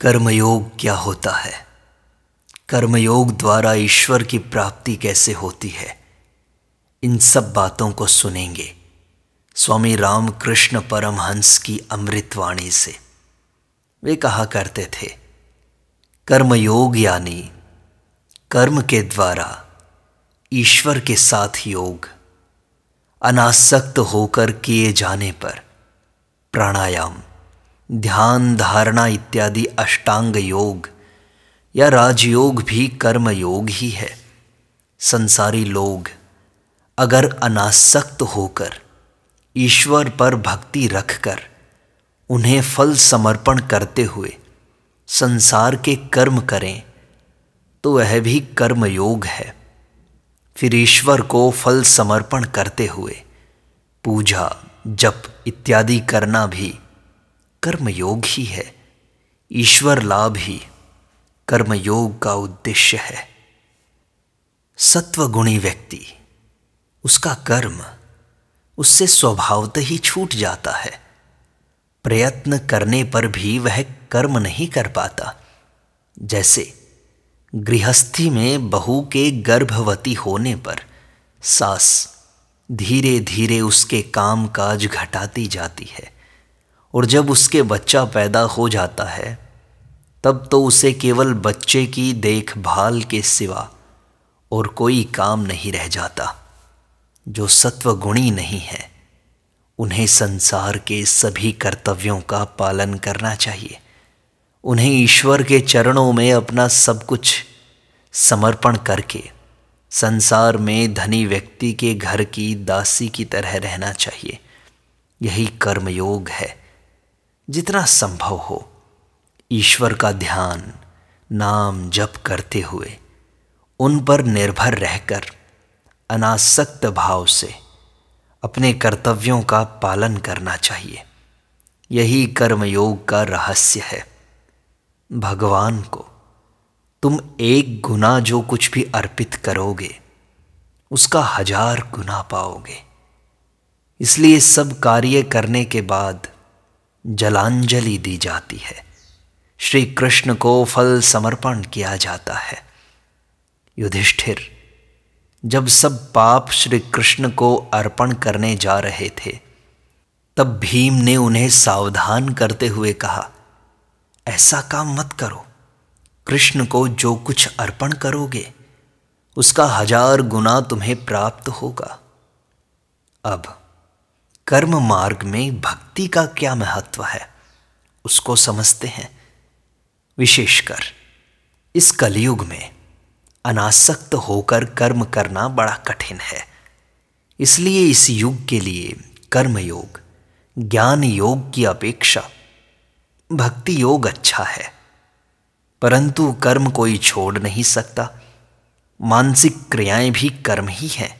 कर्मयोग क्या होता है कर्मयोग द्वारा ईश्वर की प्राप्ति कैसे होती है इन सब बातों को सुनेंगे स्वामी रामकृष्ण परमहंस की अमृतवाणी से वे कहा करते थे कर्मयोग यानी कर्म के द्वारा ईश्वर के साथ योग अनासक्त होकर किए जाने पर प्राणायाम ध्यान धारणा इत्यादि अष्टांग योग या राजयोग भी कर्म योग ही है संसारी लोग अगर अनासक्त होकर ईश्वर पर भक्ति रखकर उन्हें फल समर्पण करते हुए संसार के कर्म करें तो वह भी कर्मयोग है फिर ईश्वर को फल समर्पण करते हुए पूजा जप इत्यादि करना भी कर्मयोग ही है ईश्वर लाभ ही कर्मयोग का उद्देश्य है सत्वगुणी व्यक्ति उसका कर्म उससे स्वभावत ही छूट जाता है प्रयत्न करने पर भी वह कर्म नहीं कर पाता जैसे गृहस्थी में बहू के गर्भवती होने पर सास धीरे धीरे उसके काम काज घटाती जाती है और जब उसके बच्चा पैदा हो जाता है तब तो उसे केवल बच्चे की देखभाल के सिवा और कोई काम नहीं रह जाता जो सत्वगुणी नहीं है उन्हें संसार के सभी कर्तव्यों का पालन करना चाहिए उन्हें ईश्वर के चरणों में अपना सब कुछ समर्पण करके संसार में धनी व्यक्ति के घर की दासी की तरह रहना चाहिए यही कर्मयोग है जितना संभव हो ईश्वर का ध्यान नाम जप करते हुए उन पर निर्भर रहकर अनासक्त भाव से अपने कर्तव्यों का पालन करना चाहिए यही कर्मयोग का रहस्य है भगवान को तुम एक गुना जो कुछ भी अर्पित करोगे उसका हजार गुना पाओगे इसलिए सब कार्य करने के बाद जलांजलि दी जाती है श्री कृष्ण को फल समर्पण किया जाता है युधिष्ठिर जब सब पाप श्री कृष्ण को अर्पण करने जा रहे थे तब भीम ने उन्हें सावधान करते हुए कहा ऐसा काम मत करो कृष्ण को जो कुछ अर्पण करोगे उसका हजार गुना तुम्हें प्राप्त होगा अब कर्म मार्ग में भक्ति का क्या महत्व है उसको समझते हैं विशेषकर इस कलयुग में अनासक्त होकर कर्म करना बड़ा कठिन है इसलिए इस युग के लिए कर्मयोग ज्ञान योग की अपेक्षा भक्ति योग अच्छा है परंतु कर्म कोई छोड़ नहीं सकता मानसिक क्रियाएं भी कर्म ही हैं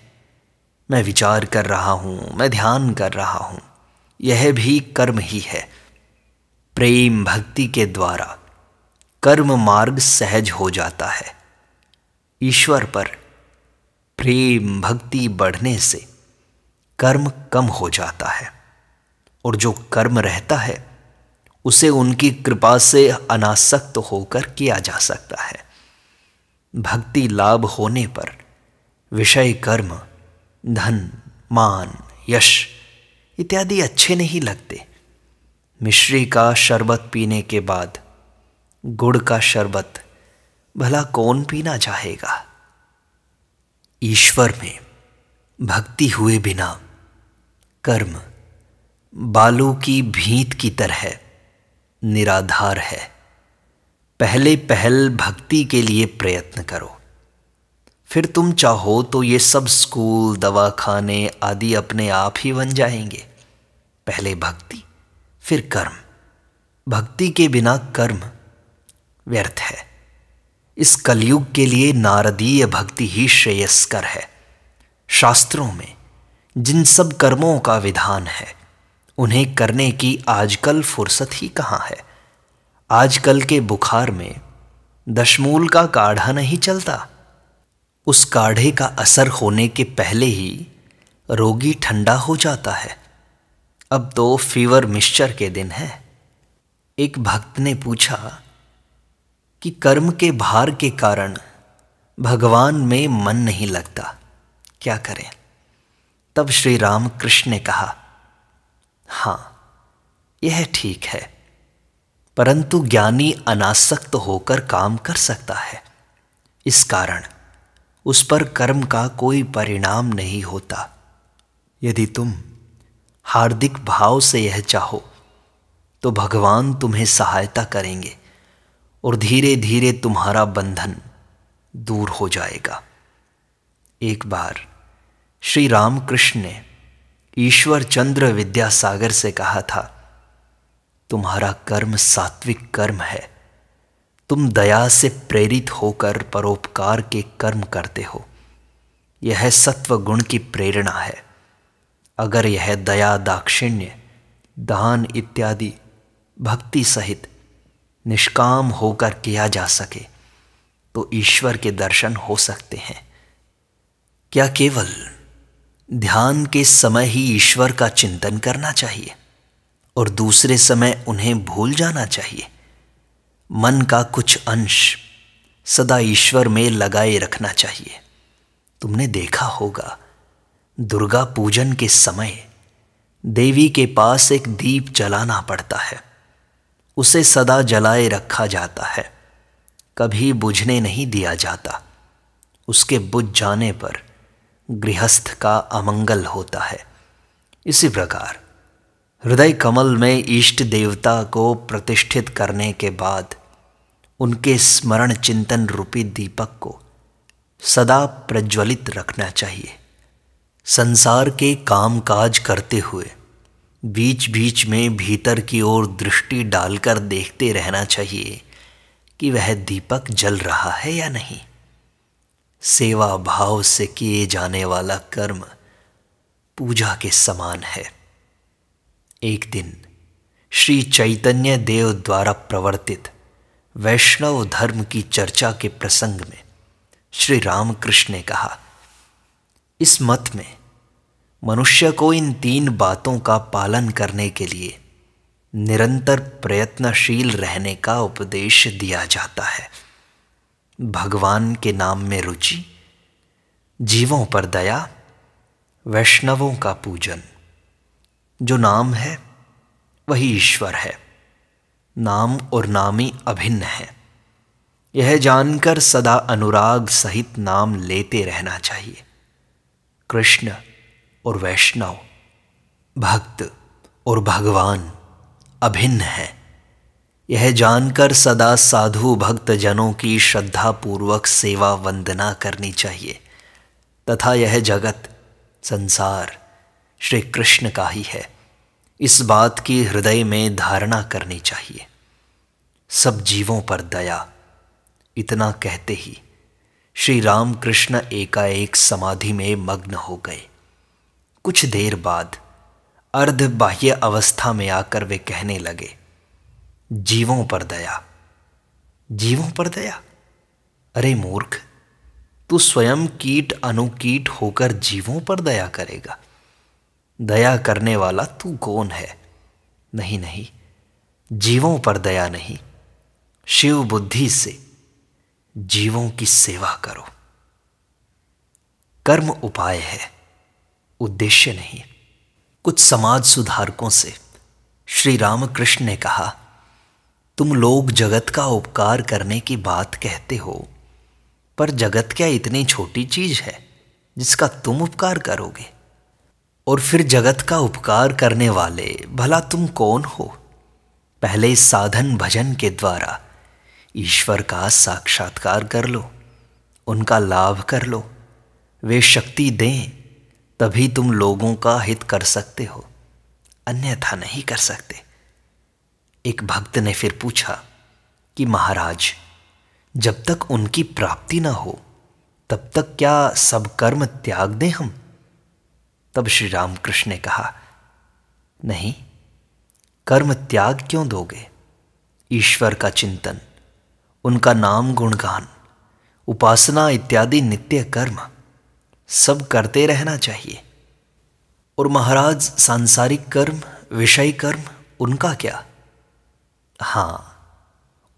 मैं विचार कर रहा हूं मैं ध्यान कर रहा हूं यह भी कर्म ही है प्रेम भक्ति के द्वारा कर्म मार्ग सहज हो जाता है ईश्वर पर प्रेम भक्ति बढ़ने से कर्म कम हो जाता है और जो कर्म रहता है उसे उनकी कृपा से अनासक्त होकर किया जा सकता है भक्ति लाभ होने पर विषय कर्म धन मान यश इत्यादि अच्छे नहीं लगते मिश्री का शरबत पीने के बाद गुड़ का शरबत भला कौन पीना चाहेगा ईश्वर में भक्ति हुए बिना कर्म बालू की भीत की तरह निराधार है पहले पहल भक्ति के लिए प्रयत्न करो फिर तुम चाहो तो ये सब स्कूल दवाखाने आदि अपने आप ही बन जाएंगे पहले भक्ति फिर कर्म भक्ति के बिना कर्म व्यर्थ है इस कलयुग के लिए नारदीय भक्ति ही श्रेयस्कर है शास्त्रों में जिन सब कर्मों का विधान है उन्हें करने की आजकल फुर्सत ही कहाँ है आजकल के बुखार में दशमूल का काढ़ा नहीं चलता उस काढ़े का असर होने के पहले ही रोगी ठंडा हो जाता है अब तो फीवर मिश्चर के दिन है एक भक्त ने पूछा कि कर्म के भार के कारण भगवान में मन नहीं लगता क्या करें तब श्री राम कृष्ण ने कहा हां यह ठीक है परंतु ज्ञानी अनासक्त होकर काम कर सकता है इस कारण उस पर कर्म का कोई परिणाम नहीं होता यदि तुम हार्दिक भाव से यह चाहो तो भगवान तुम्हें सहायता करेंगे और धीरे धीरे तुम्हारा बंधन दूर हो जाएगा एक बार श्री रामकृष्ण ने ईश्वर चंद्र विद्यासागर से कहा था तुम्हारा कर्म सात्विक कर्म है तुम दया से प्रेरित होकर परोपकार के कर्म करते हो यह सत्व गुण की प्रेरणा है अगर यह दया दाक्षिण्य दान इत्यादि भक्ति सहित निष्काम होकर किया जा सके तो ईश्वर के दर्शन हो सकते हैं क्या केवल ध्यान के समय ही ईश्वर का चिंतन करना चाहिए और दूसरे समय उन्हें भूल जाना चाहिए मन का कुछ अंश सदा ईश्वर में लगाए रखना चाहिए तुमने देखा होगा दुर्गा पूजन के समय देवी के पास एक दीप जलाना पड़ता है उसे सदा जलाए रखा जाता है कभी बुझने नहीं दिया जाता उसके बुझ जाने पर गृहस्थ का अमंगल होता है इसी प्रकार हृदय कमल में इष्ट देवता को प्रतिष्ठित करने के बाद उनके स्मरण चिंतन रूपी दीपक को सदा प्रज्वलित रखना चाहिए संसार के काम काज करते हुए बीच बीच में भीतर की ओर दृष्टि डालकर देखते रहना चाहिए कि वह दीपक जल रहा है या नहीं सेवा भाव से किए जाने वाला कर्म पूजा के समान है एक दिन श्री चैतन्य देव द्वारा प्रवर्तित वैष्णव धर्म की चर्चा के प्रसंग में श्री रामकृष्ण ने कहा इस मत में मनुष्य को इन तीन बातों का पालन करने के लिए निरंतर प्रयत्नशील रहने का उपदेश दिया जाता है भगवान के नाम में रुचि जीवों पर दया वैष्णवों का पूजन जो नाम है वही ईश्वर है नाम और नामी अभिन्न है यह जानकर सदा अनुराग सहित नाम लेते रहना चाहिए कृष्ण और वैष्णव भक्त और भगवान अभिन्न है यह जानकर सदा साधु भक्त जनों की श्रद्धा पूर्वक सेवा वंदना करनी चाहिए तथा यह जगत संसार श्री कृष्ण का ही है इस बात की हृदय में धारणा करनी चाहिए सब जीवों पर दया इतना कहते ही श्री राम कृष्ण एकाएक समाधि में मग्न हो गए कुछ देर बाद अर्ध बाह्य अवस्था में आकर वे कहने लगे जीवों पर दया जीवों पर दया अरे मूर्ख तू स्वयं कीट अनुकीट होकर जीवों पर दया करेगा दया करने वाला तू कौन है नहीं नहीं जीवों पर दया नहीं शिव बुद्धि से जीवों की सेवा करो कर्म उपाय है उद्देश्य नहीं कुछ समाज सुधारकों से श्री रामकृष्ण ने कहा तुम लोग जगत का उपकार करने की बात कहते हो पर जगत क्या इतनी छोटी चीज है जिसका तुम उपकार करोगे और फिर जगत का उपकार करने वाले भला तुम कौन हो पहले साधन भजन के द्वारा ईश्वर का साक्षात्कार कर लो उनका लाभ कर लो वे शक्ति दें तभी तुम लोगों का हित कर सकते हो अन्यथा नहीं कर सकते एक भक्त ने फिर पूछा कि महाराज जब तक उनकी प्राप्ति न हो तब तक क्या सब कर्म त्याग दें हम तब श्री रामकृष्ण ने कहा नहीं कर्म त्याग क्यों दोगे ईश्वर का चिंतन उनका नाम गुणगान उपासना इत्यादि नित्य कर्म सब करते रहना चाहिए और महाराज सांसारिक कर्म विषय कर्म उनका क्या हां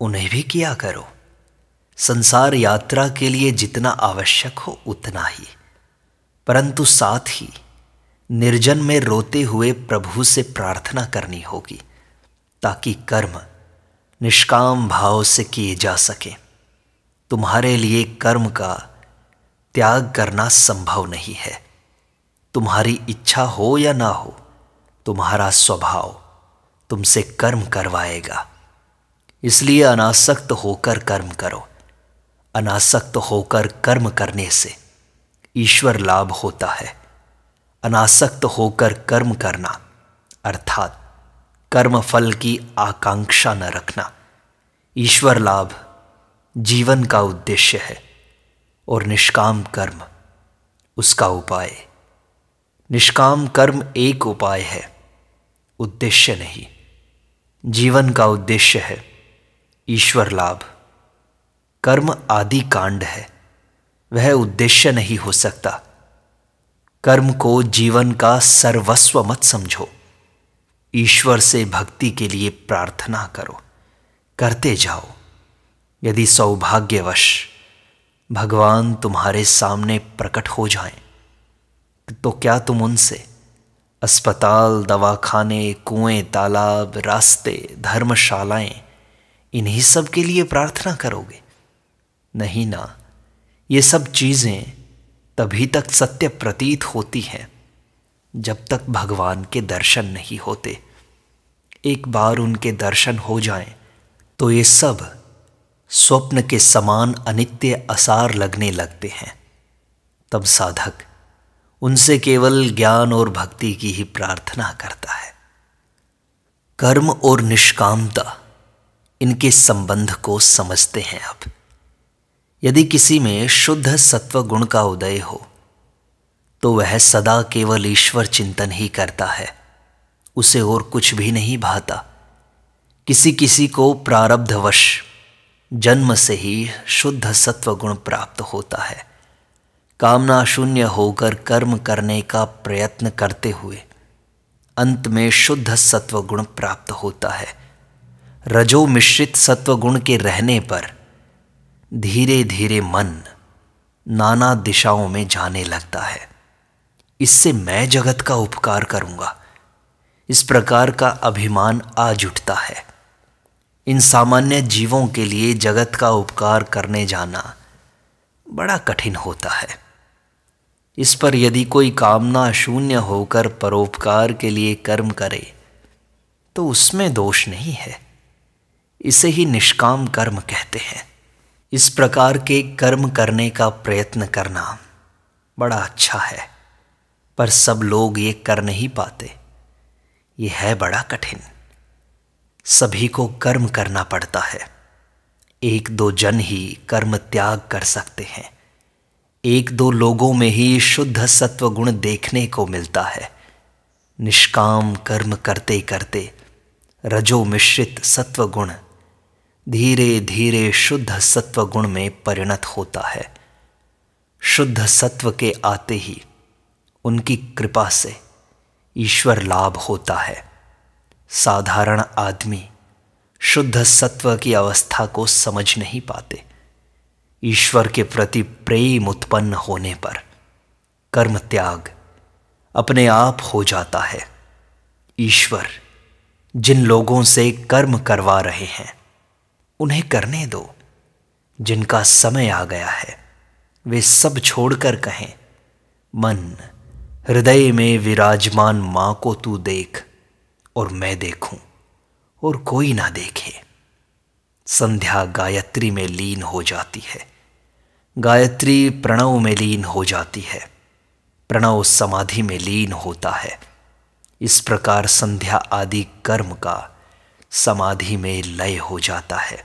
उन्हें भी किया करो संसार यात्रा के लिए जितना आवश्यक हो उतना ही परंतु साथ ही निर्जन में रोते हुए प्रभु से प्रार्थना करनी होगी ताकि कर्म निष्काम भाव से किए जा सके तुम्हारे लिए कर्म का त्याग करना संभव नहीं है तुम्हारी इच्छा हो या ना हो तुम्हारा स्वभाव तुमसे कर्म करवाएगा इसलिए अनासक्त होकर कर्म करो अनासक्त होकर कर्म करने से ईश्वर लाभ होता है अनासक्त होकर कर्म करना अर्थात कर्म फल की आकांक्षा न रखना ईश्वर लाभ जीवन का उद्देश्य है और निष्काम कर्म उसका उपाय निष्काम कर्म एक उपाय है उद्देश्य नहीं जीवन का उद्देश्य है ईश्वर लाभ कर्म आदि कांड है वह उद्देश्य नहीं हो सकता कर्म को जीवन का सर्वस्व मत समझो ईश्वर से भक्ति के लिए प्रार्थना करो करते जाओ यदि सौभाग्यवश भगवान तुम्हारे सामने प्रकट हो जाए तो क्या तुम उनसे अस्पताल दवाखाने कुएं तालाब रास्ते धर्मशालाएं इन्हीं सब के लिए प्रार्थना करोगे नहीं ना ये सब चीज़ें तभी तक सत्य प्रतीत होती है जब तक भगवान के दर्शन नहीं होते एक बार उनके दर्शन हो जाएं, तो ये सब स्वप्न के समान अनित्य असार लगने लगते हैं तब साधक उनसे केवल ज्ञान और भक्ति की ही प्रार्थना करता है कर्म और निष्कामता इनके संबंध को समझते हैं अब यदि किसी में शुद्ध सत्व गुण का उदय हो तो वह सदा केवल ईश्वर चिंतन ही करता है उसे और कुछ भी नहीं भाता किसी किसी को प्रारब्धवश जन्म से ही शुद्ध सत्व गुण प्राप्त होता है कामना शून्य होकर कर्म करने का प्रयत्न करते हुए अंत में शुद्ध सत्व गुण प्राप्त होता है रजो मिश्रित सत्व गुण के रहने पर धीरे धीरे मन नाना दिशाओं में जाने लगता है इससे मैं जगत का उपकार करूंगा इस प्रकार का अभिमान आज उठता है इन सामान्य जीवों के लिए जगत का उपकार करने जाना बड़ा कठिन होता है इस पर यदि कोई कामना शून्य होकर परोपकार के लिए कर्म करे तो उसमें दोष नहीं है इसे ही निष्काम कर्म कहते हैं इस प्रकार के कर्म करने का प्रयत्न करना बड़ा अच्छा है पर सब लोग ये कर नहीं पाते ये है बड़ा कठिन सभी को कर्म करना पड़ता है एक दो जन ही कर्म त्याग कर सकते हैं एक दो लोगों में ही शुद्ध सत्व गुण देखने को मिलता है निष्काम कर्म करते करते रजो मिश्रित सत्व गुण धीरे धीरे शुद्ध सत्व गुण में परिणत होता है शुद्ध सत्व के आते ही उनकी कृपा से ईश्वर लाभ होता है साधारण आदमी शुद्ध सत्व की अवस्था को समझ नहीं पाते ईश्वर के प्रति प्रेम उत्पन्न होने पर कर्म त्याग अपने आप हो जाता है ईश्वर जिन लोगों से कर्म करवा रहे हैं उन्हें करने दो जिनका समय आ गया है वे सब छोड़कर कहें मन हृदय में विराजमान माँ को तू देख और मैं देखूं और कोई ना देखे संध्या गायत्री में लीन हो जाती है गायत्री प्रणव में लीन हो जाती है प्रणव समाधि में लीन होता है इस प्रकार संध्या आदि कर्म का समाधि में लय हो जाता है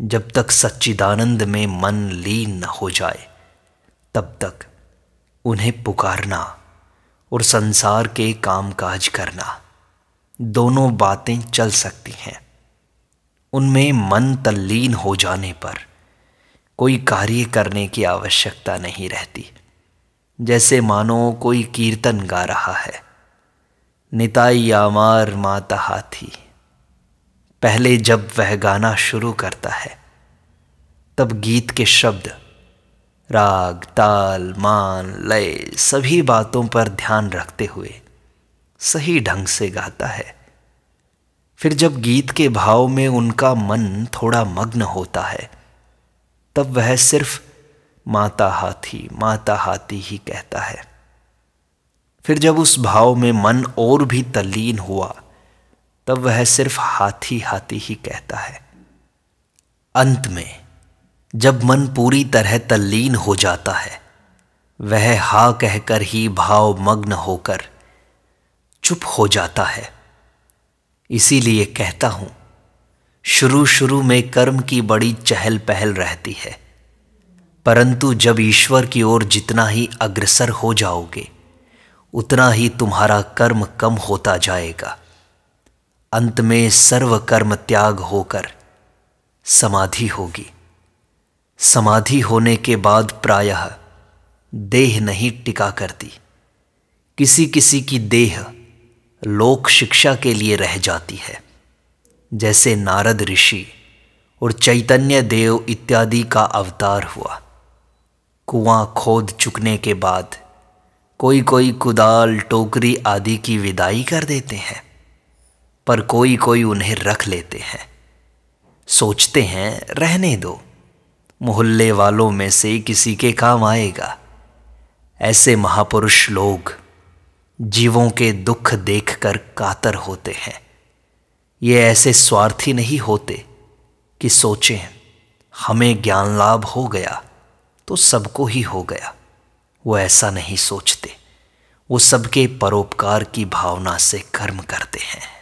जब तक सच्चिदानंद में मन लीन न हो जाए तब तक उन्हें पुकारना और संसार के कामकाज करना दोनों बातें चल सकती हैं उनमें मन तल्लीन हो जाने पर कोई कार्य करने की आवश्यकता नहीं रहती जैसे मानो कोई कीर्तन गा रहा है निताई आमार माता हाथी पहले जब वह गाना शुरू करता है तब गीत के शब्द राग ताल मान लय सभी बातों पर ध्यान रखते हुए सही ढंग से गाता है फिर जब गीत के भाव में उनका मन थोड़ा मग्न होता है तब वह सिर्फ माता हाथी माता हाथी ही कहता है फिर जब उस भाव में मन और भी तल्लीन हुआ तब वह सिर्फ हाथी हाथी ही कहता है अंत में जब मन पूरी तरह तल्लीन हो जाता है वह हा कहकर ही भाव मग्न होकर चुप हो जाता है इसीलिए कहता हूं शुरू शुरू में कर्म की बड़ी चहल पहल रहती है परंतु जब ईश्वर की ओर जितना ही अग्रसर हो जाओगे उतना ही तुम्हारा कर्म कम होता जाएगा अंत में सर्व कर्म त्याग होकर समाधि होगी समाधि होने के बाद प्रायः देह नहीं टिका करती किसी किसी की देह लोक शिक्षा के लिए रह जाती है जैसे नारद ऋषि और चैतन्य देव इत्यादि का अवतार हुआ कुआं खोद चुकने के बाद कोई कोई कुदाल टोकरी आदि की विदाई कर देते हैं पर कोई कोई उन्हें रख लेते हैं सोचते हैं रहने दो मोहल्ले वालों में से किसी के काम आएगा ऐसे महापुरुष लोग जीवों के दुख देखकर कातर होते हैं ये ऐसे स्वार्थी नहीं होते कि सोचें हमें ज्ञान लाभ हो गया तो सबको ही हो गया वो ऐसा नहीं सोचते वो सबके परोपकार की भावना से कर्म करते हैं